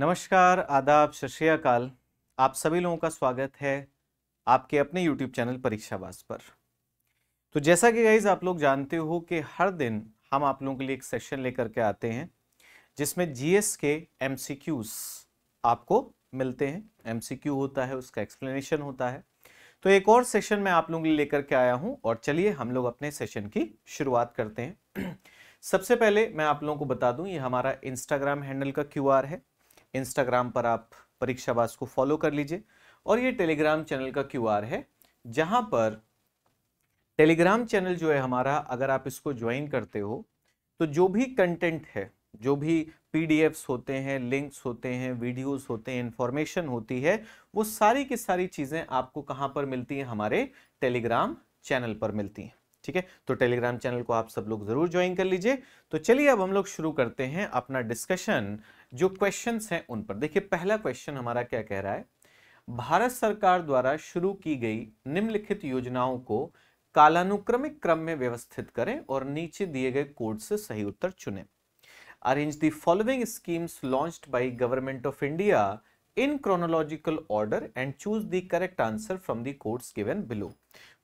नमस्कार आदाब सत आप सभी लोगों का स्वागत है आपके अपने YouTube चैनल परीक्षावास पर तो जैसा कि गाइज आप लोग जानते हो कि हर दिन हम आप लोगों के लिए एक सेशन लेकर के आते हैं जिसमें जीएस के एमसीक्यूज आपको मिलते हैं एमसीक्यू होता है उसका एक्सप्लेनेशन होता है तो एक और सेशन में आप लोगों के लिए लेकर के आया हूँ और चलिए हम लोग अपने सेशन की शुरुआत करते हैं सबसे पहले मैं आप लोगों को बता दूं ये हमारा इंस्टाग्राम हैंडल का क्यूआर है इंस्टाग्राम पर आप परीक्षावास को फॉलो कर लीजिए और ये टेलीग्राम चैनल का क्यू है जहाँ पर टेलीग्राम चैनल जो है हमारा अगर आप इसको ज्वाइन करते हो तो जो भी कंटेंट है जो भी पीडीएफ्स होते हैं लिंक्स होते हैं वीडियोस होते हैं इंफॉर्मेशन होती है वो सारी की सारी चीज़ें आपको कहाँ पर मिलती हैं हमारे टेलीग्राम चैनल पर मिलती हैं ठीक है तो टेलीग्राम चैनल को आप सब लोग जरूर ज्वाइन कर लीजिए तो चलिए अब हम लोग शुरू करते हैं अपना डिस्कशन जो क्वेश्चन हैं उन पर देखिए पहला क्वेश्चन हमारा क्या कह रहा है भारत सरकार द्वारा शुरू की गई निम्नलिखित योजनाओं को कालानुक्रमिक क्रम में व्यवस्थित करें और नीचे दिए गए कोड से सही उत्तर चुने arrange themes launch by government of India in chronological order and choose and correct answer from answer from the codes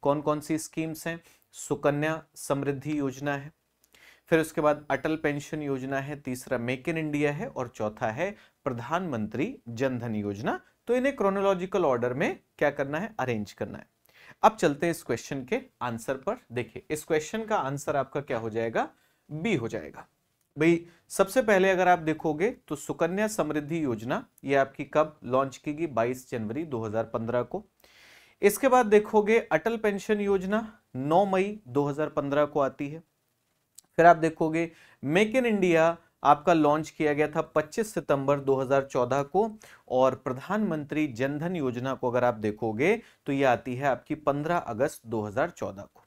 कौन कौन सी स्कीम्स हैं सुकन्या समृद्धि योजना है फिर उसके बाद अटल पेंशन योजना है तीसरा मेक इन इंडिया है और चौथा है प्रधानमंत्री जनधन योजना तो इन्हें क्रोनोलॉजिकल ऑर्डर में क्या करना है अरेंज करना है अब चलते हैं इस क्वेश्चन के आंसर पर देखिए इस क्वेश्चन का आंसर आपका क्या हो जाएगा बी हो जाएगा भाई सबसे पहले अगर आप देखोगे तो सुकन्या समृद्धि योजना ये आपकी कब लॉन्च की गई 22 जनवरी 2015 को इसके बाद देखोगे अटल पेंशन योजना 9 मई 2015 को आती है फिर आप देखोगे मेक इन इंडिया आपका लॉन्च किया गया था 25 सितंबर 2014 को और प्रधानमंत्री जनधन योजना को अगर आप देखोगे तो यह आती है आपकी 15 अगस्त 2014 को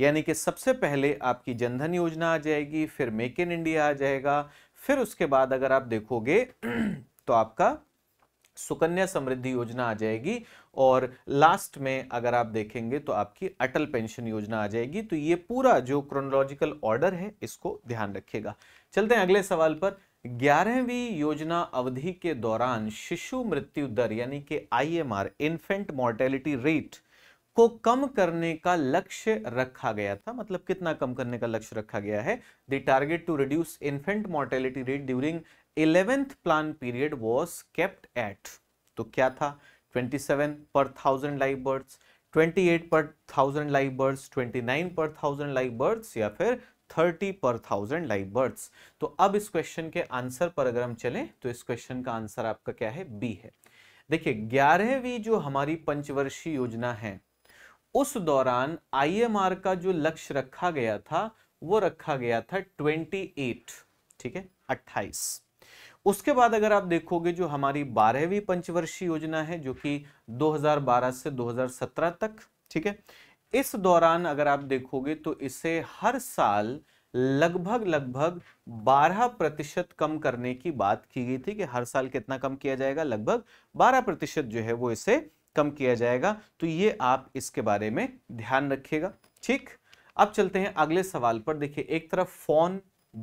यानी कि सबसे पहले आपकी जनधन योजना आ जाएगी फिर मेक इन इंडिया आ जाएगा फिर उसके बाद अगर आप देखोगे तो आपका सुकन्या समृद्धि योजना आ जाएगी और लास्ट में अगर आप देखेंगे तो आपकी अटल पेंशन योजना आ जाएगी तो ये पूरा जो क्रोनोलॉजिकल ऑर्डर है इसको ध्यान रखिएगा चलते हैं अगले सवाल पर ग्यारहवीं योजना अवधि के दौरान शिशु मृत्यु दर यानी कि आईएमआर इन्फेंट मॉर्टेलिटी रेट को कम करने का लक्ष्य रखा गया था मतलब कितना कम करने का लक्ष्य रखा गया है the target to reduce infant mortality rate during eleventh plan period was kept at तो क्या था 27 पर थाउजेंड लाइव बर्ड्स 28 पर थाउजेंड लाइव बर्ड्स 29 पर थाउजेंड लाइव बर्ड्स या फिर 30 पर थाउजेंड लाइव बर्ड्स तो अब इस क्वेश्चन के आंसर पर अगर हम चलें तो इस क्वेश्चन का आंसर आपका क्या है बी है देखिए ग्यारहवीं जो हमारी पंचवर्षीय योजना है उस दौरान आईएमआर का जो लक्ष्य रखा गया था वो रखा गया था 28 ठीक है 28 उसके बाद अगर आप देखोगे जो हमारी बारहवीं पंचवर्षीय योजना है जो कि 2012 से 2017 तक ठीक है इस दौरान अगर आप देखोगे तो इसे हर साल लगभग लगभग 12 प्रतिशत कम करने की बात की गई थी कि हर साल कितना कम किया जाएगा लगभग 12 प्रतिशत जो है वो इसे कम किया जाएगा तो ये आप इसके बारे में ध्यान रखिएगा ठीक अब चलते हैं अगले सवाल पर देखिए एक तरफ फोन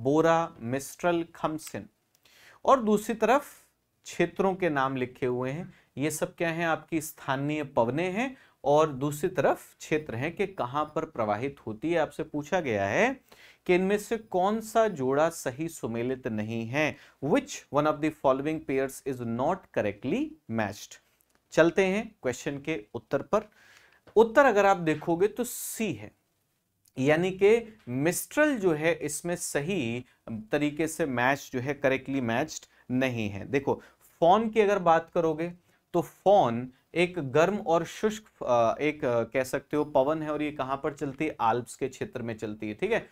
बोरा मिस्ट्रल खमसिन और दूसरी तरफ क्षेत्रों के नाम लिखे हुए हैं ये सब क्या है आपकी स्थानीय पवने हैं और दूसरी तरफ क्षेत्र हैं कि कहाँ पर प्रवाहित होती है आपसे पूछा गया है कि इनमें से कौन सा जोड़ा सही सुमेलित नहीं है which one of the following pairs is not correctly matched चलते हैं क्वेश्चन के उत्तर पर उत्तर अगर आप देखोगे तो सी है यानी कि मिस्ट्रल जो है इसमें सही तरीके से मैच जो है करेक्टली मैच्ड नहीं है देखो फोन की अगर बात करोगे तो फोन एक गर्म और शुष्क एक कह सकते हो पवन है और ये कहाँ पर चलती है आल्प्स के क्षेत्र में चलती है ठीक है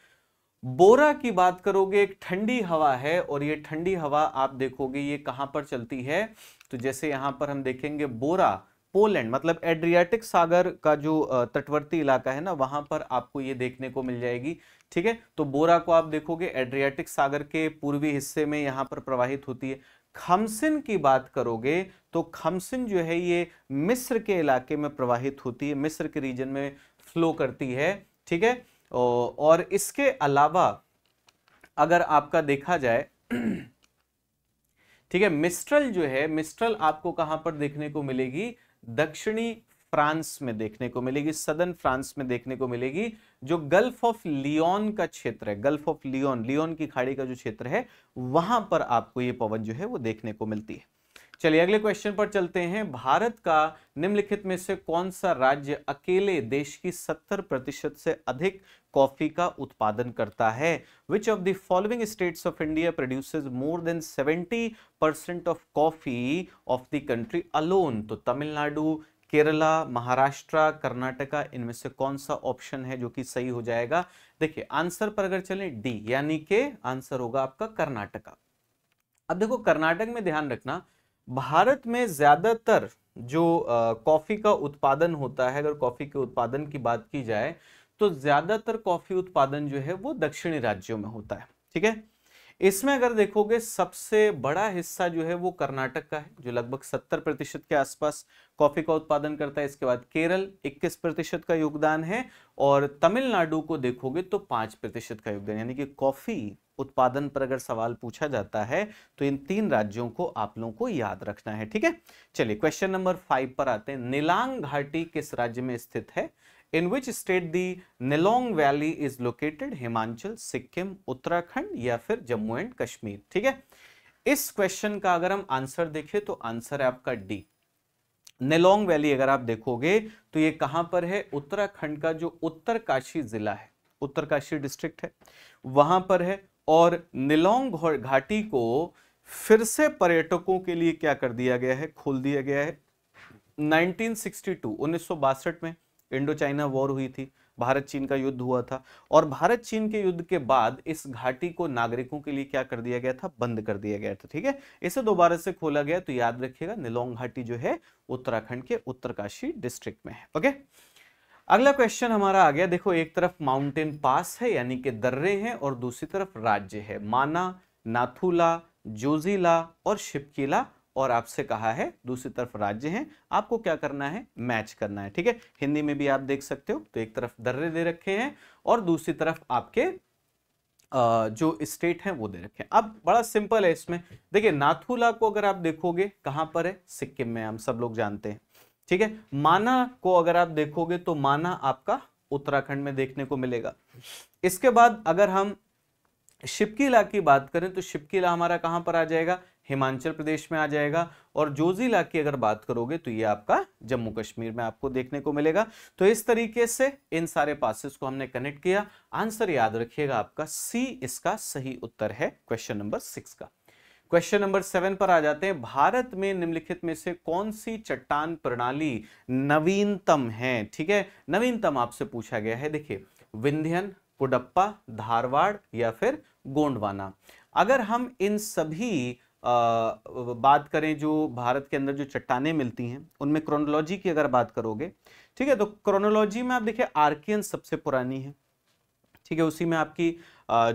बोरा की बात करोगे एक ठंडी हवा है और ये ठंडी हवा आप देखोगे ये कहाँ पर चलती है तो जैसे यहां पर हम देखेंगे बोरा पोलैंड मतलब एड्रियाटिक सागर का जो तटवर्ती इलाका है ना वहां पर आपको ये देखने को मिल जाएगी ठीक है तो बोरा को आप देखोगे एड्रियाटिक सागर के पूर्वी हिस्से में यहां पर प्रवाहित होती है खमसिन की बात करोगे तो खमसिन जो है ये मिस्र के इलाके में प्रवाहित होती है मिस्र के रीजन में फ्लो करती है ठीक है और इसके अलावा अगर आपका देखा जाए ठीक है मिस्ट्रल जो है मिस्ट्रल आपको कहां पर देखने को मिलेगी दक्षिणी फ्रांस में देखने को मिलेगी सदन फ्रांस में देखने को मिलेगी जो गल्फ ऑफ लियोन का क्षेत्र है गल्फ ऑफ लियोन लियोन की खाड़ी का जो क्षेत्र है वहां पर आपको ये पवन जो है वो देखने को मिलती है चलिए अगले क्वेश्चन पर चलते हैं भारत का निम्नलिखित में से कौन सा राज्य अकेले देश की 70 प्रतिशत से अधिक कॉफी का उत्पादन करता है which of the following states of India produces more than 70 percent of coffee of the country alone तो तमिलनाडु केरला महाराष्ट्र कर्नाटका इनमें से कौन सा ऑप्शन है जो कि सही हो जाएगा देखिए आंसर पर अगर चलें डी यानी के आंसर होगा आपका कर्नाटका अब देखो कर्नाटक में ध्यान रखना भारत में ज्यादातर जो कॉफी का उत्पादन होता है अगर कॉफी के उत्पादन की बात की जाए तो ज्यादातर कॉफी उत्पादन जो है वो दक्षिणी राज्यों में होता है ठीक है इसमें अगर देखोगे सबसे बड़ा हिस्सा जो है वो कर्नाटक का है जो लगभग सत्तर प्रतिशत के आसपास कॉफी का उत्पादन करता है इसके बाद केरल इक्कीस प्रतिशत का योगदान है और तमिलनाडु को देखोगे तो पांच प्रतिशत का योगदान यानी कि कॉफी उत्पादन पर अगर सवाल पूछा जाता है तो इन तीन राज्यों को आप लोगों को याद रखना है ठीक है चलिए क्वेश्चन नंबर फाइव पर आते हैं नीलांग घाटी किस राज्य में स्थित है in which state the Nelong valley is located Himachal Sikkim Uttarakhand या फिर जम्मू एंड कश्मीर ठीक है इस क्वेश्चन का अगर हम आंसर देखें तो आंसर है आपका डी नेलोंग वैली अगर आप देखोगे तो ये कहां पर है उत्तराखंड का जो उत्तरकाशी जिला है उत्तरकाशी डिस्ट्रिक्ट है वहां पर है और निलोंग घाटी को फिर से पर्यटकों के लिए क्या कर दिया गया है खोल दिया गया है 1962 1962 में इंडो चाइना वॉर हुई थी भारत चीन का युद्ध हुआ था और भारत चीन के युद्ध के बाद इस घाटी को नागरिकों के लिए क्या कर दिया गया था बंद कर दिया गया था ठीक है इसे दोबारा से खोला गया तो याद रखिएगा निलोंग घाटी जो है उत्तराखंड के उत्तरकाशी डिस्ट्रिक्ट में है ओके अगला क्वेश्चन हमारा आ गया देखो एक तरफ माउंटेन पास है यानी कि दर्रे हैं और दूसरी तरफ राज्य है माना नाथुला जोजिला और शिपकीला और आपसे कहा है दूसरी तरफ राज्य हैं आपको क्या करना है मैच करना है ठीक है हिंदी में भी आप देख सकते हो तो एक तरफ दर्रे दे रखे हैं और दूसरी तरफ आपके जो स्टेट हैं वो दे रखे हैं अब बड़ा सिंपल है इसमें देखिए नाथुला को अगर आप देखोगे कहां पर है सिक्किम में हम सब लोग जानते हैं ठीक है माना को अगर आप देखोगे तो माना आपका उत्तराखंड में देखने को मिलेगा इसके बाद अगर हम शिपकिला की बात करें तो शिपकिला हमारा कहां पर आ जाएगा हिमाचल प्रदेश में आ जाएगा और जोजिला की अगर बात करोगे तो ये आपका जम्मू कश्मीर में आपको देखने को मिलेगा तो इस तरीके से इन सारे पासिस को हमने कनेक्ट किया आंसर याद रखिएगा आपका सी इसका सही उत्तर है क्वेश्चन नंबर सिक्स का क्वेश्चन नंबर सेवन पर आ जाते हैं भारत में निम्नलिखित में से कौन सी चट्टान प्रणाली नवीनतम है ठीक है नवीनतम आपसे पूछा गया है देखिए विंध्यन कुडप्पा धारवाड़ या फिर गोंडवाना अगर हम इन सभी बात करें जो भारत के अंदर जो चट्टाने मिलती हैं उनमें क्रोनोलॉजी की अगर बात करोगे ठीक है तो क्रोनोलॉजी में आप देखिए आर्कियन सबसे पुरानी है ठीक है उसी में आपकी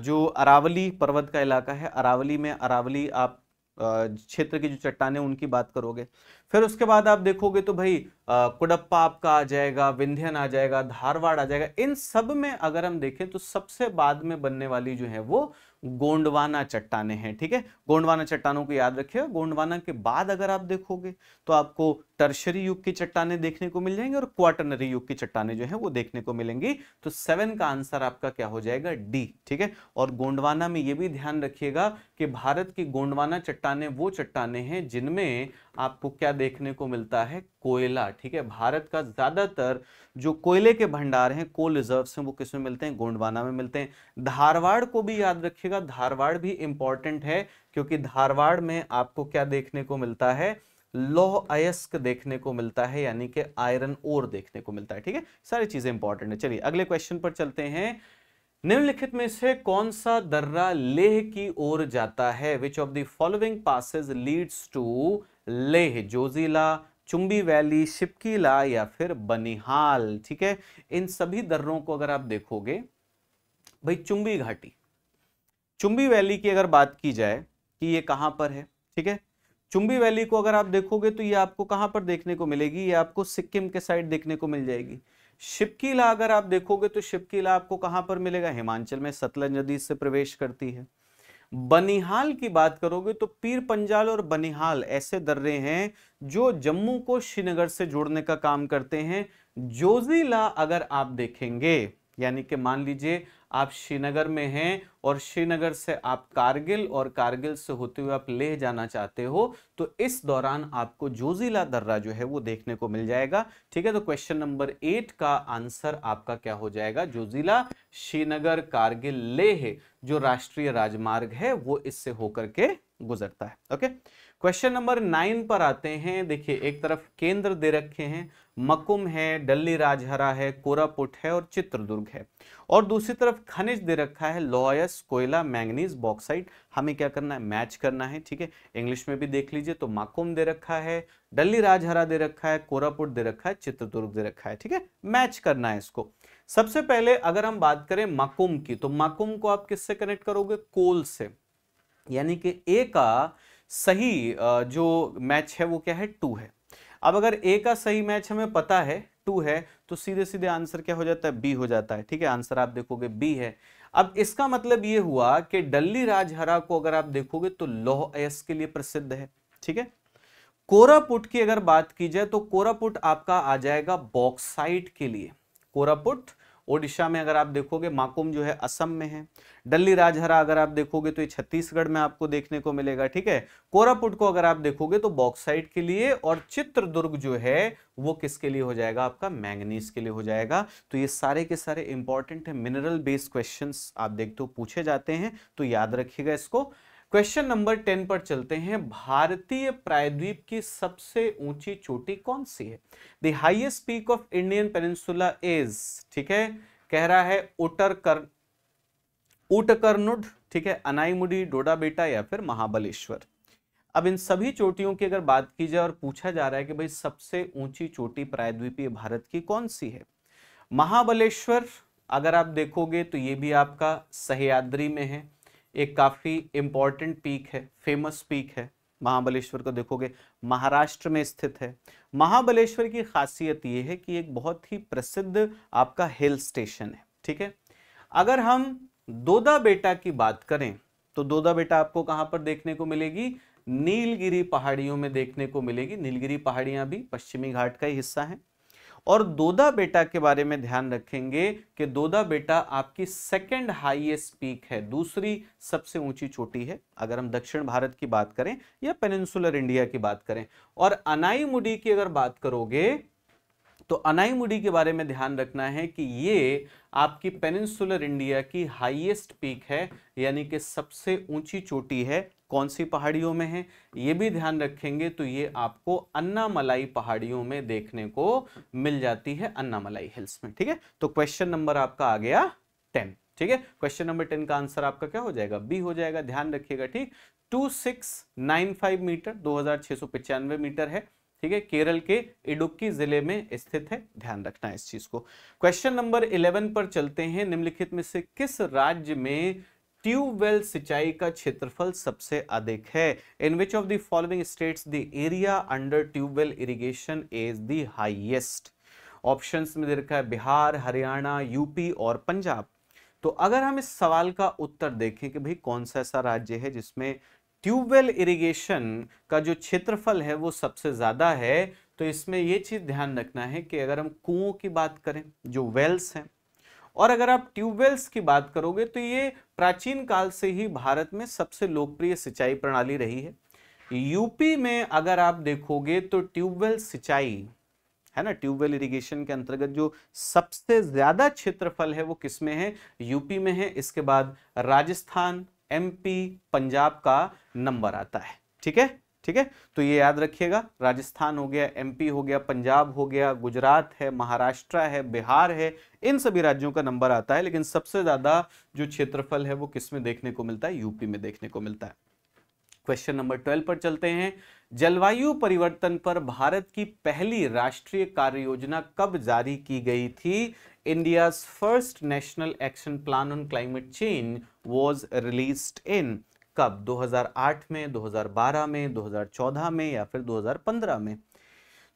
जो अरावली पर्वत का इलाका है अरावली में अरावली आप क्षेत्र की जो चट्टाने उनकी बात करोगे फिर उसके बाद आप देखोगे तो भाई कुडप्पा आपका आ जाएगा विंध्यन आ जाएगा धारवाड़ आ जाएगा इन सब में अगर हम देखें तो सबसे बाद में बनने वाली जो है वो गोंडवाना चट्टाने हैं ठीक है गोंडवाना चट्टानों को याद रखिए गोंडवाना के बाद अगर आप देखोगे तो आपको टर्शरी युग की चट्टाने देखने को मिल जाएंगी और क्वार्टनरी युग की चट्टाने जो है वो देखने को मिलेंगी तो सेवन का आंसर आपका क्या हो जाएगा डी ठीक है और गोंडवाना में ये भी ध्यान रखिएगा कि भारत की गोंडवाना चट्टाने वो चट्टाने हैं जिनमें आपको क्या देखने को मिलता है कोयला ठीक है भारत का ज़्यादातर जो कोयले के भंडार हैं कोल रिजर्व्स हैं वो किस में मिलते हैं गोंडवाना में मिलते हैं धारवाड़ को भी याद रखिएगा धारवाड़ भी इंपॉर्टेंट है क्योंकि धारवाड़ में आपको क्या देखने को मिलता है लौह अयस्क देखने को मिलता है यानी कि आयरन ओर देखने को मिलता है ठीक है सारी चीज़ें इंपॉर्टेंट है चलिए अगले क्वेश्चन पर चलते हैं निम्नलिखित में से कौन सा दर्रा लेह की ओर जाता है which of the following passes leads to Leh Zojila Chumbi valley Shipkila या फिर बनिहाल ठीक है इन सभी दर्रों को अगर आप देखोगे भाई चुंबी घाटी चुंबी वैली की अगर बात की जाए कि ये कहां पर है ठीक है चुंबी वैली को अगर आप देखोगे तो ये आपको कहां पर देखने को मिलेगी ये आपको सिक्किम के साइड देखने को मिल जाएगी शिप किला अगर आप देखोगे तो शिप किला आपको कहां पर मिलेगा हिमाचल में सतलज नदी से प्रवेश करती है बनिहाल की बात करोगे तो पीर पंजाल और बनिहाल ऐसे दर्रे हैं जो जम्मू को श्रीनगर से जोड़ने का काम करते हैं जोजिला अगर आप देखेंगे यानी कि मान लीजिए आप श्रीनगर में हैं और श्रीनगर से आप कारगिल और कारगिल से होते हुए आप लेह जाना चाहते हो तो इस दौरान आपको जोजिला दर्रा जो है वो देखने को मिल जाएगा ठीक है तो क्वेश्चन नंबर एट का आंसर आपका क्या हो जाएगा जोजिला श्रीनगर कारगिल लेह जो राष्ट्रीय राजमार्ग है वो इससे होकर के गुजरता है ओके क्वेश्चन नंबर नाइन पर आते हैं देखिए एक तरफ केंद्र दे रखे हैं मकुम है डल्ली राजहरा है कोरापुट है और चित्रदुर्ग है और दूसरी तरफ खनिज दे रखा है लॉयस कोयला मैंगनीज बॉक्साइट हमें क्या करना है मैच करना है ठीक है इंग्लिश में भी देख लीजिए तो माकुम दे रखा है डल्ली राजहरा दे रखा है कोरापुट दे रखा है चित्रदुर्ग दे रखा है ठीक है मैच करना है इसको सबसे पहले अगर हम बात करें माकुम की तो माकुम को आप किससे कनेक्ट करोगे कोल से यानी कि ए का सही जो मैच है वो क्या है टू है अब अगर ए का सही मैच हमें पता है टू है तो सीधे सीधे आंसर क्या हो जाता है बी हो जाता है ठीक है आंसर आप देखोगे बी है अब इसका मतलब ये हुआ कि डल्ली राजहरा को अगर आप देखोगे तो लौह एस के लिए प्रसिद्ध है ठीक है कोरापुट की अगर बात की जाए तो कोरापुट आपका आ जाएगा बॉक्साइट के लिए कोरापुट ओडिशा में अगर आप देखोगे माकुम जो है असम में है डल्ली राजहरा अगर आप देखोगे तो ये छत्तीसगढ़ में आपको देखने को मिलेगा ठीक है कोरापुट को अगर आप देखोगे तो बॉक्साइट के लिए और चित्रदुर्ग जो है वो किसके लिए हो जाएगा आपका मैंगनीज के लिए हो जाएगा तो ये सारे के सारे इंपॉर्टेंट है मिनरल बेस्ड क्वेश्चन आप देखते हो पूछे जाते हैं तो याद रखिएगा इसको क्वेश्चन नंबर टेन पर चलते हैं भारतीय प्रायद्वीप की सबसे ऊंची चोटी कौन सी है the highest peak of Indian peninsula is ठीक है कह रहा है उटर कर उटकरनुड ठीक है अनाईमुडी डोडा बेटा या फिर महाबलेश्वर अब इन सभी चोटियों की अगर बात की जाए और पूछा जा रहा है कि भाई सबसे ऊंची चोटी प्रायद्वीपीय भारत की कौन सी है महाबलेश्वर अगर आप देखोगे तो ये भी आपका सहयाद्री में है एक काफ़ी इम्पॉर्टेंट पीक है फेमस पीक है महाबलेश्वर को देखोगे महाराष्ट्र में स्थित है महाबलेश्वर की खासियत ये है कि एक बहुत ही प्रसिद्ध आपका हिल स्टेशन है ठीक है अगर हम दोदा बेटा की बात करें तो दोदा बेटा आपको कहाँ पर देखने को मिलेगी नीलगिरी पहाड़ियों में देखने को मिलेगी नीलगिरी पहाड़ियाँ भी पश्चिमी घाट का ही हिस्सा है और दोदा बेटा के बारे में ध्यान रखेंगे कि दोदा बेटा आपकी सेकेंड हाईएस्ट पीक है दूसरी सबसे ऊंची चोटी है अगर हम दक्षिण भारत की बात करें या पेनिनसुलर इंडिया की बात करें और अनाईमुडी की अगर बात करोगे तो मुडी के बारे में ध्यान रखना है कि ये आपकी पेनिनसुलर इंडिया की हाईएस्ट पीक है यानी कि सबसे ऊंची चोटी है कौन सी पहाड़ियों में है ये भी ध्यान रखेंगे तो ये आपको अन्नामलाई पहाड़ियों में देखने को मिल जाती है अन्नामलाई हिल्स में ठीक है तो क्वेश्चन नंबर आपका आ गया टेन ठीक है क्वेश्चन नंबर टेन का आंसर आपका क्या हो जाएगा बी हो जाएगा ध्यान रखिएगा ठीक two six nine five metre दो हजार छह सौ पिचानवे मीटर है ठीक है केरल के इडुक्की जिले में स्थित है ध्यान रखना इस चीज को क्वेश्चन नंबर इलेवन पर चलते हैं निम्नलिखित में से किस राज्य में ट्यूबवेल सिंचाई का क्षेत्रफल सबसे अधिक है in which of the following states the area under tubewell irrigation is the highest options में दे रखा है बिहार हरियाणा यूपी और पंजाब तो अगर हम इस सवाल का उत्तर देखें कि भाई कौन सा ऐसा राज्य है जिसमें ट्यूबवेल इरिगेशन का जो क्षेत्रफल है वो सबसे ज़्यादा है तो इसमें ये चीज़ ध्यान रखना है कि अगर हम कुओं की बात करें जो वेल्स हैं और अगर आप ट्यूबवेल्स की बात करोगे तो ये प्राचीन काल से ही भारत में सबसे लोकप्रिय सिंचाई प्रणाली रही है यूपी में अगर आप देखोगे तो ट्यूबवेल सिंचाई है ना ट्यूबवेल इरिगेशन के अंतर्गत जो सबसे ज्यादा क्षेत्रफल है वो किसमें है यूपी में है इसके बाद राजस्थान एमपी पंजाब का नंबर आता है ठीक है ठीक है तो ये याद रखिएगा राजस्थान हो गया एमपी हो गया पंजाब हो गया गुजरात है महाराष्ट्र है बिहार है इन सभी राज्यों का नंबर आता है लेकिन सबसे ज्यादा जो क्षेत्रफल है वो किस में देखने को मिलता है यूपी में देखने को मिलता है क्वेश्चन नंबर ट्वेल्व पर चलते हैं जलवायु परिवर्तन पर भारत की पहली राष्ट्रीय कार्य योजना कब जारी की गई थी India's first National Action Plan on Climate Change was released in कब 2008 में 2012 में 2014 में या फिर 2015 में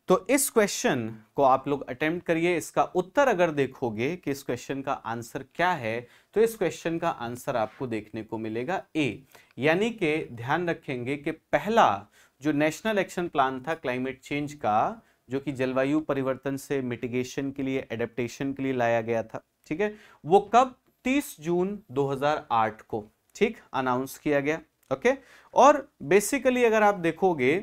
तो इस क्वेश्चन को आप लोग अटेम्प्ट करिए इसका उत्तर अगर देखोगे कि इस क्वेश्चन का आंसर क्या है तो इस क्वेश्चन का आंसर आपको देखने को मिलेगा ए यानी कि ध्यान रखेंगे कि पहला जो नेशनल एक्शन प्लान था क्लाइमेट चेंज का जो कि जलवायु परिवर्तन से मिटिगेशन के लिए एडेप्टेशन के लिए लाया गया था ठीक है वो कब 30 जून 2008 को ठीक अनाउंस किया गया ओके और बेसिकली अगर आप देखोगे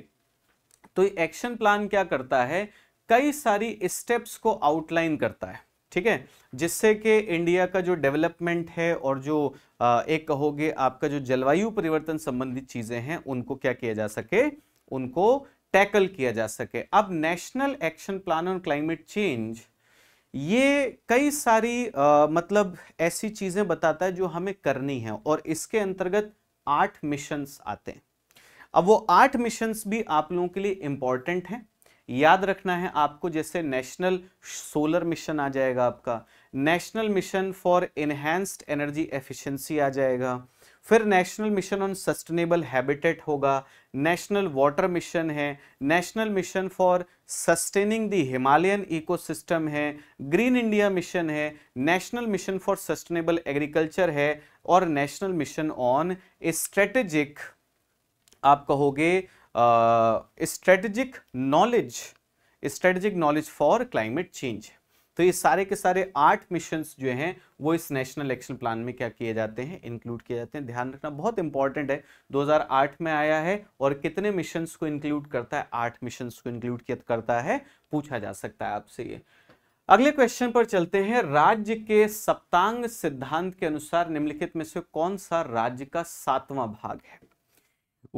तो एक्शन प्लान क्या करता है कई सारी स्टेप्स को आउटलाइन करता है ठीक है जिससे कि इंडिया का जो डेवलपमेंट है और जो एक कहोगे आपका जो जलवायु परिवर्तन संबंधित चीज़ें हैं उनको क्या किया जा सके उनको टैकल किया जा सके अब national action plan on climate change ये कई सारी आ, मतलब ऐसी चीज़ें बताता है जो हमें करनी है और इसके अंतर्गत आठ मिशंस आते हैं अब वो आठ मिशंस भी आप लोगों के लिए इंपॉर्टेंट हैं याद रखना है आपको जैसे नेशनल सोलर मिशन आ जाएगा आपका national mission for enhanced energy efficiency आ जाएगा फिर national mission on sustainable habitat होगा नेशनल वाटर मिशन है national mission for sustaining the Himalayan ecosystem है ग्रीन इंडिया मिशन है national mission for sustainable agriculture है और नेशनल मिशन ऑन स्ट्रेटेजिक आप कहोगे strategic knowledge strategic knowledge for climate change तो ये सारे के सारे आठ मिशन जो हैं वो इस नेशनल एक्शन प्लान में क्या किए जाते हैं इंक्लूड किए जाते हैं ध्यान रखना बहुत इंपॉर्टेंट है 2008 में आया है और कितने मिशन को इंक्लूड करता है आठ मिशन को इंक्लूड करता है पूछा जा सकता है आपसे ये अगले क्वेश्चन पर चलते हैं राज्य के सप्तांग सिद्धांत के अनुसार निम्नलिखित में से कौन सा राज्य का सातवां भाग है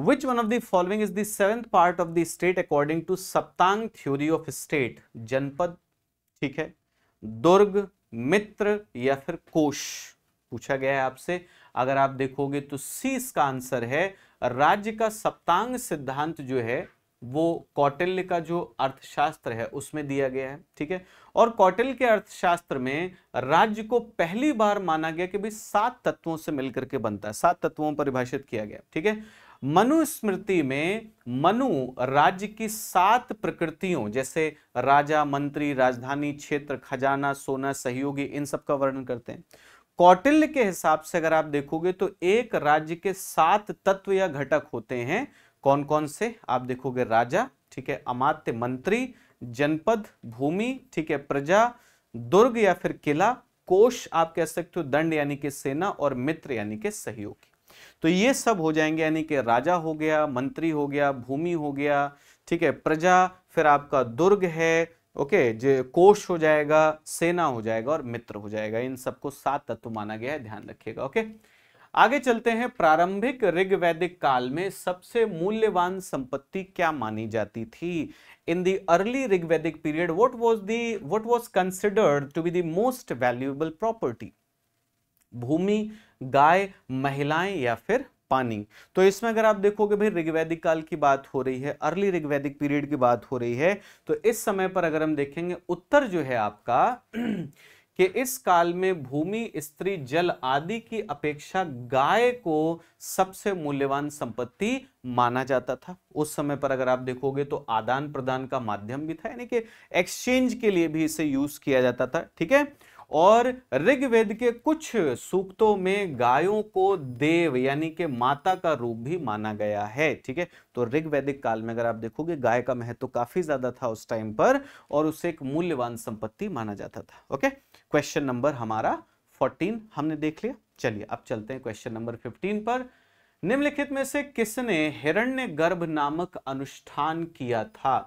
which one of the following is the seventh part of the state according to saptang theory of state जनपद ठीक है दुर्ग मित्र या फिर कोश पूछा गया है आपसे अगर आप देखोगे तो सी इसका आंसर है राज्य का सप्तांग सिद्धांत जो है वो कौटिल्य का जो अर्थशास्त्र है उसमें दिया गया है ठीक है और कौटिल्य के अर्थशास्त्र में राज्य को पहली बार माना गया कि भाई सात तत्वों से मिलकर के बनता है सात तत्वों परिभाषित किया गया ठीक है मनुस्मृति में मनु राज्य की सात प्रकृतियों जैसे राजा मंत्री राजधानी क्षेत्र खजाना सोना सहयोगी इन सब का वर्णन करते हैं कौटिल्य के हिसाब से अगर आप देखोगे तो एक राज्य के सात तत्व या घटक होते हैं कौन कौन से आप देखोगे राजा ठीक है अमात्य मंत्री जनपद भूमि ठीक है प्रजा दुर्ग या फिर किला कोष आप कह सकते हो दंड यानी कि सेना और मित्र यानी कि सहयोगी तो ये सब हो जाएंगे यानी कि राजा हो गया मंत्री हो गया भूमि हो गया ठीक है प्रजा फिर आपका दुर्ग है ओके जो कोष हो जाएगा सेना हो जाएगा और मित्र हो जाएगा इन सबको सात तत्व माना गया है ध्यान रखिएगा ओके आगे चलते हैं प्रारंभिक ऋग वैदिक काल में सबसे मूल्यवान संपत्ति क्या मानी जाती थी in the early Rigvedic period what was the what was considered to be the most valuable property भूमि गाय महिलाएं या फिर पानी तो इसमें अगर आप देखोगे भाई ऋग्वैदिक काल की बात हो रही है अर्ली ऋग्वैदिक पीरियड की बात हो रही है तो इस समय पर अगर हम देखेंगे उत्तर जो है आपका कि इस काल में भूमि स्त्री जल आदि की अपेक्षा गाय को सबसे मूल्यवान संपत्ति माना जाता था उस समय पर अगर आप देखोगे तो आदान प्रदान का माध्यम भी था यानी कि एक्सचेंज के लिए भी इसे यूज किया जाता था ठीक है और ऋग्वेद के कुछ सूक्तों में गायों को देव यानी कि माता का रूप भी माना गया है ठीक है तो ऋग्वेदिक काल में अगर आप देखोगे गाय का महत्व तो काफी ज्यादा था उस टाइम पर और उसे एक मूल्यवान संपत्ति माना जाता था ओके क्वेश्चन नंबर हमारा फोर्टीन हमने देख लिया चलिए अब चलते हैं क्वेश्चन नंबर फिफ्टीन पर निम्नलिखित में से किसने हिरण्य गर्भ नामक अनुष्ठान किया था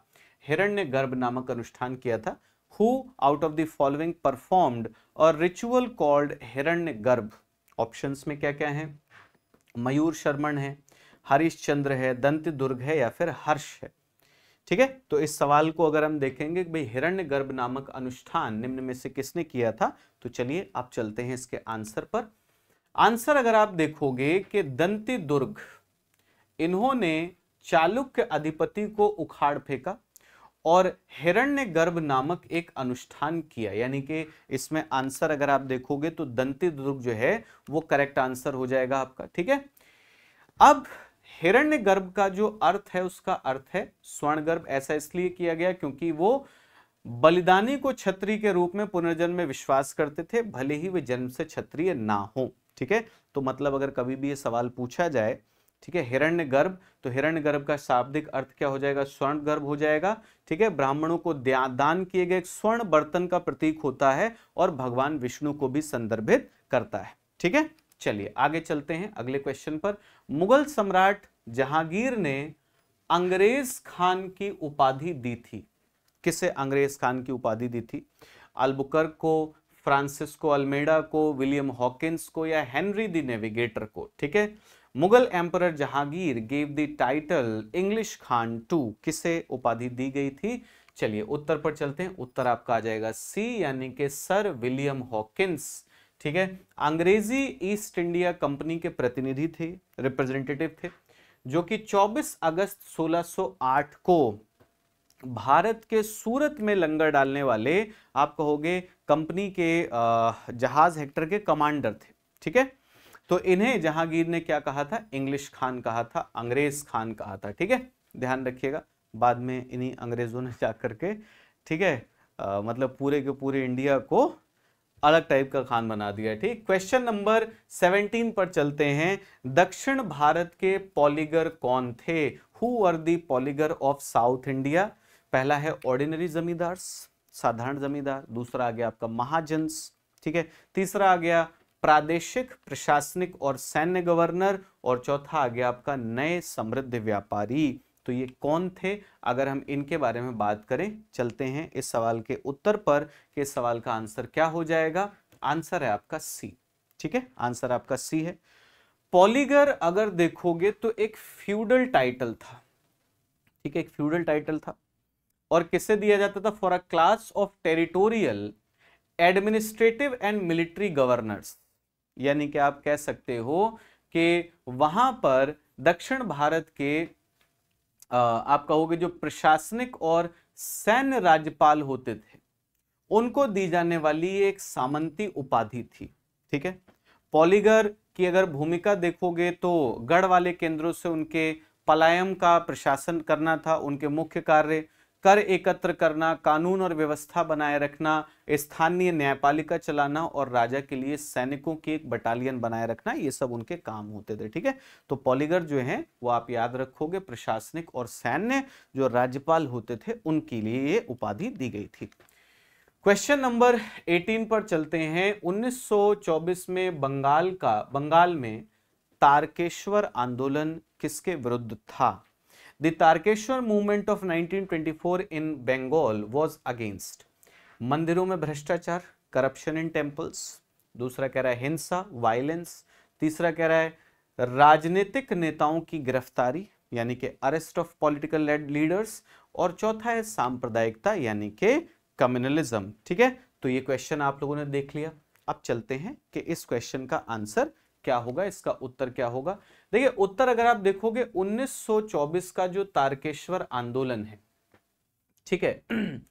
हिरण्य गर्भ नामक अनुष्ठान किया था out of the following performed performed ritual called Hiranyagarbha options में क्या क्या है मयूर शर्मन है हरिश्चंद्र है दंत दुर्ग है या फिर हर्ष है ठीक है तो इस सवाल को अगर हम देखेंगे भाई हिरण्य गर्भ नामक अनुष्ठान निम्न में से किसने किया था तो चलिए आप चलते हैं इसके आंसर पर आंसर अगर आप देखोगे कि दंती दुर्ग इन्होंने चालुक्य अधिपति को उखाड़ फेंका और हिरण्य गर्भ नामक एक अनुष्ठान किया यानी कि इसमें आंसर अगर आप देखोगे तो दंती दुर्ग जो है वो करेक्ट आंसर हो जाएगा आपका ठीक है अब हिरण्य गर्भ का जो अर्थ है उसका अर्थ है स्वर्ण गर्भ ऐसा इसलिए किया गया क्योंकि वो बलिदानी को छत्री के रूप में पुनर्जन्म में विश्वास करते थे भले ही वे जन्म से क्षत्रिय ना हो ठीक है तो मतलब अगर कभी भी ये सवाल पूछा जाए ठीक है हिरण्य गर्भ तो हिरण्य गर्भ का शाब्दिक अर्थ क्या हो जाएगा स्वर्ण गर्भ हो जाएगा ठीक है ब्राह्मणों को दान किए गए स्वर्ण बर्तन का प्रतीक होता है और भगवान विष्णु को भी संदर्भित करता है ठीक है चलिए आगे चलते हैं अगले क्वेश्चन पर मुगल सम्राट जहांगीर ने अंग्रेज खान की उपाधि दी थी किसे अंग्रेज खान की उपाधि दी थी अल्बुकर को फ्रांसिस्को अल्मेडा को विलियम हॉकिंस को या हेनरी दी नेविगेटर को ठीक है Mughal emperor Jahangir gave the title English Khan to किसे उपाधि दी गई थी चलिए उत्तर पर चलते हैं उत्तर आपका आ जाएगा सी यानी कि सर विलियम हॉकिंस ठीक है अंग्रेजी ईस्ट इंडिया कंपनी के प्रतिनिधि थे रिप्रेजेंटेटिव थे जो कि 24 अगस्त 1608 को भारत के सूरत में लंगर डालने वाले आप कहोगे कंपनी के जहाज हेक्टर के कमांडर थे ठीक है तो इन्हें जहांगीर ने क्या कहा था इंग्लिश खान कहा था अंग्रेज खान कहा था ठीक है ध्यान रखिएगा बाद में इन्हीं अंग्रेजों ने जा करके ठीक है मतलब पूरे के पूरे इंडिया को अलग टाइप का खान बना दिया ठीक क्वेश्चन नंबर 17 पर चलते हैं दक्षिण भारत के पॉलीगर कौन थे who are the poligar of South India पहला है ऑर्डिनरी जमींदार साधारण जमींदार दूसरा आ गया आपका महाजन्स ठीक है तीसरा आ गया प्रादेशिक प्रशासनिक और सैन्य गवर्नर और चौथा आ गया आपका नए समृद्ध व्यापारी तो ये कौन थे अगर हम इनके बारे में बात करें चलते हैं इस सवाल के उत्तर पर कि इस सवाल का आंसर क्या हो जाएगा आंसर है आपका सी ठीक है आंसर आपका सी है पॉलीगर अगर देखोगे तो एक फ्यूडल टाइटल था ठीक है एक फ्यूडल टाइटल था और किसे दिया जाता था for a class of territorial administrative and military governors यानी कि आप कह सकते हो कि वहां पर दक्षिण भारत के आप कहोगे जो प्रशासनिक और सैन्य राज्यपाल होते थे उनको दी जाने वाली एक सामंती उपाधि थी ठीक है पॉलीगर की अगर भूमिका देखोगे तो गढ़ वाले केंद्रों से उनके पलायम का प्रशासन करना था उनके मुख्य कार्य कर एकत्र करना कानून और व्यवस्था बनाए रखना स्थानीय न्यायपालिका चलाना और राजा के लिए सैनिकों की एक बटालियन बनाए रखना ये सब उनके काम होते थे ठीक है तो पॉलीगर जो है वो आप याद रखोगे प्रशासनिक और सैन्य जो राज्यपाल होते थे उनके लिए ये उपाधि दी गई थी क्वेश्चन नंबर 18 पर चलते हैं 1924 में बंगाल का बंगाल में तारकेश्वर आंदोलन किसके विरुद्ध था the Tarakeswar movement of 1924 in Bengal was against मंदिरों में भ्रष्टाचार करप्शन इन टेम्पल्स दूसरा कह रहा है हिंसा वायलेंस तीसरा कह रहा है राजनीतिक नेताओं की गिरफ्तारी यानी कि अरेस्ट ऑफ पॉलिटिकल लीडर्स और चौथा है सांप्रदायिकता यानी कि कम्युनलिज्म ठीक है तो ये क्वेश्चन आप लोगों ने देख लिया अब चलते हैं कि इस क्वेश्चन का आंसर क्या होगा इसका उत्तर क्या होगा देखिए उत्तर अगर आप देखोगे 1924 का जो तारकेश्वर आंदोलन है ठीक है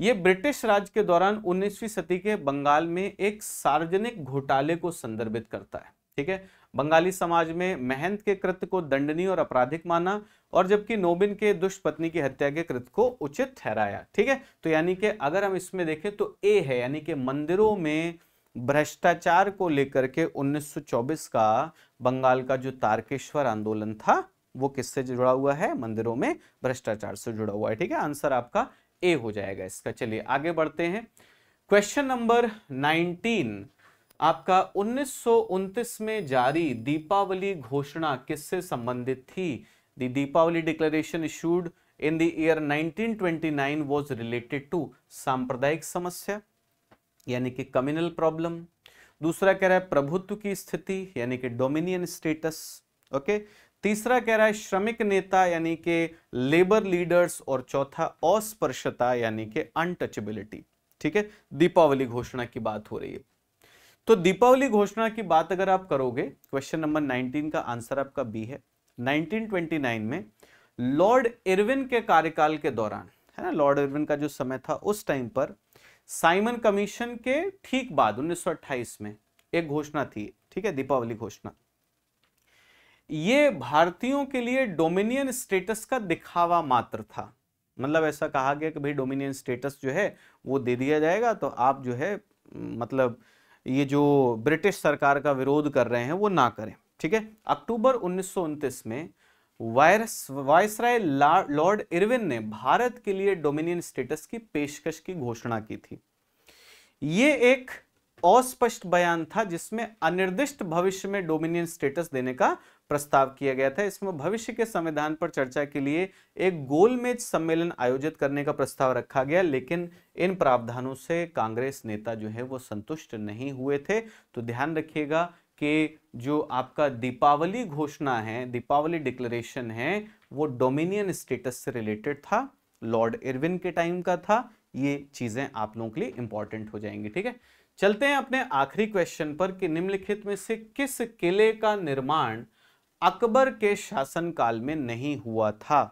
ये ब्रिटिश राज के दौरान 19वीं सदी के बंगाल में एक सार्वजनिक घोटाले को संदर्भित करता है ठीक है बंगाली समाज में महंत के कृत्य को दंडनीय और आपराधिक माना और जबकि नोबिन के दुष्पत्नी की हत्या के कृत्य को उचित ठहराया ठीक है तो यानी कि अगर हम इसमें देखें तो ए है यानी कि मंदिरों में भ्रष्टाचार को लेकर के 1924 का बंगाल का जो तारकेश्वर आंदोलन था वो किससे जुड़ा हुआ है मंदिरों में भ्रष्टाचार से जुड़ा हुआ है ठीक है आंसर आपका ए हो जाएगा इसका चलिए आगे बढ़ते हैं क्वेश्चन नंबर 19 आपका उन्नीस में जारी दीपावली घोषणा किससे संबंधित थी the Deepavali declaration issued in the year 1929 was related to सांप्रदायिक समस्या यानी कि कम्युनल प्रॉब्लम दूसरा कह रहा है प्रभुत्व की स्थिति यानी कि डोमिनियन स्टेटस ओके तीसरा कह रहा है श्रमिक नेता यानी कि लेबर लीडर्स और चौथा अस्पर्शता यानी कि अनटचेबिलिटी ठीक है दीपावली घोषणा की बात हो रही है तो दीपावली घोषणा की बात अगर आप करोगे क्वेश्चन नंबर 19 का आंसर आपका बी है 1929 में लॉर्ड इरविन के कार्यकाल के दौरान है ना लॉर्ड इरविन का जो समय था उस टाइम पर साइमन कमीशन के ठीक बाद 1928 में एक घोषणा थी ठीक है दीपावली घोषणा ये भारतीयों के लिए डोमिनियन स्टेटस का दिखावा मात्र था मतलब ऐसा कहा गया कि भाई डोमिनियन स्टेटस जो है वो दे दिया जाएगा तो आप जो है मतलब ये जो ब्रिटिश सरकार का विरोध कर रहे हैं वो ना करें ठीक है अक्टूबर उन्नीस में वायसराय लॉर्ड इरविन ने भारत के लिए डोमिनियन स्टेटस की पेशकश की घोषणा की थी ये एक अस्पष्ट बयान था जिसमें अनिर्दिष्ट भविष्य में डोमिनियन स्टेटस देने का प्रस्ताव किया गया था इसमें भविष्य के संविधान पर चर्चा के लिए एक गोलमेज सम्मेलन आयोजित करने का प्रस्ताव रखा गया लेकिन इन प्रावधानों से कांग्रेस नेता जो है वो संतुष्ट नहीं हुए थे तो ध्यान रखिएगा कि जो आपका दीपावली घोषणा है दीपावली डिक्लेरेशन है वो डोमिनियन स्टेटस से रिलेटेड था लॉर्ड इरविन के टाइम का था ये चीज़ें आप लोगों के लिए इंपॉर्टेंट हो जाएंगी ठीक है चलते हैं अपने आखिरी क्वेश्चन पर कि निम्नलिखित में से किस किले का निर्माण अकबर के शासनकाल में नहीं हुआ था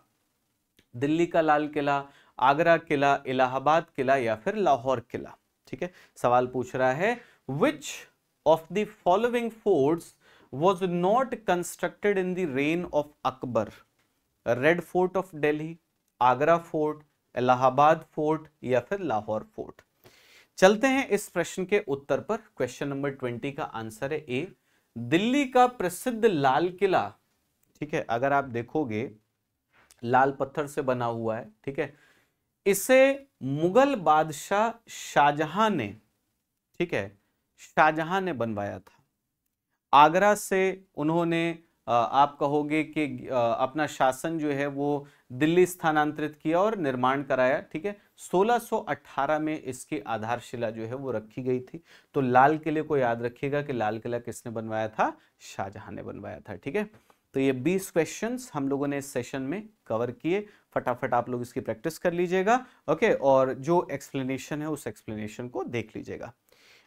दिल्ली का लाल किला आगरा किला इलाहाबाद किला या फिर लाहौर किला ठीक है सवाल पूछ रहा है which of the following forts was not constructed in the reign of Akbar. Red fort of Delhi Agra fort Allahabad fort या फिर लाहौर फोर्ट चलते हैं इस प्रश्न के उत्तर पर क्वेश्चन नंबर ट्वेंटी का आंसर है ए दिल्ली का प्रसिद्ध लाल किला ठीक है अगर आप देखोगे लाल पत्थर से बना हुआ है ठीक है इसे मुगल बादशाह शाहजहां ने ठीक है शाहजहां ने बनवाया था आगरा से उन्होंने आप कहोगे कि अपना शासन जो है वो दिल्ली स्थानांतरित किया और निर्माण कराया ठीक है 1618 में इसकी आधारशिला जो है वो रखी गई थी तो लाल किले को याद रखिएगा कि लाल किला किसने बनवाया था शाहजहां ने बनवाया था ठीक है तो ये 20 क्वेश्चंस हम लोगों ने इस सेशन में कवर किए फटाफट आप लोग इसकी प्रैक्टिस कर लीजिएगा ओके और जो एक्सप्लेनेशन है उस एक्सप्लेनेशन को देख लीजिएगा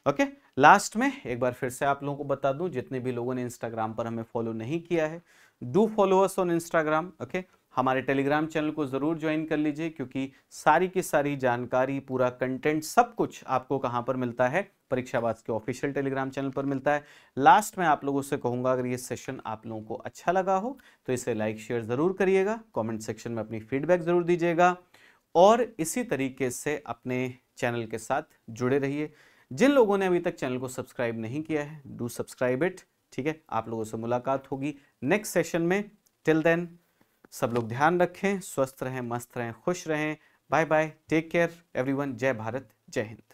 ओके लास्ट में एक बार फिर से आप लोगों को बता दूं जितने भी लोगों ने इंस्टाग्राम पर हमें फॉलो नहीं किया है do followers on Instagram okay हमारे टेलीग्राम चैनल को ज़रूर ज्वाइन कर लीजिए क्योंकि सारी की सारी जानकारी पूरा कंटेंट सब कुछ आपको कहां पर मिलता है परीक्षावास के ऑफिशियल टेलीग्राम चैनल पर मिलता है लास्ट में आप लोगों से कहूँगा अगर ये सेशन आप लोगों को अच्छा लगा हो तो इसे लाइक शेयर ज़रूर करिएगा कॉमेंट सेक्शन में अपनी फीडबैक ज़रूर दीजिएगा और इसी तरीके से अपने चैनल के साथ जुड़े रहिए जिन लोगों ने अभी तक चैनल को सब्सक्राइब नहीं किया है डू सब्सक्राइब इट ठीक है आप लोगों से मुलाकात होगी नेक्स्ट सेशन में टिल देन सब लोग ध्यान रखें स्वस्थ रहें मस्त रहें खुश रहें bye bye take care everyone जय भारत जय हिंद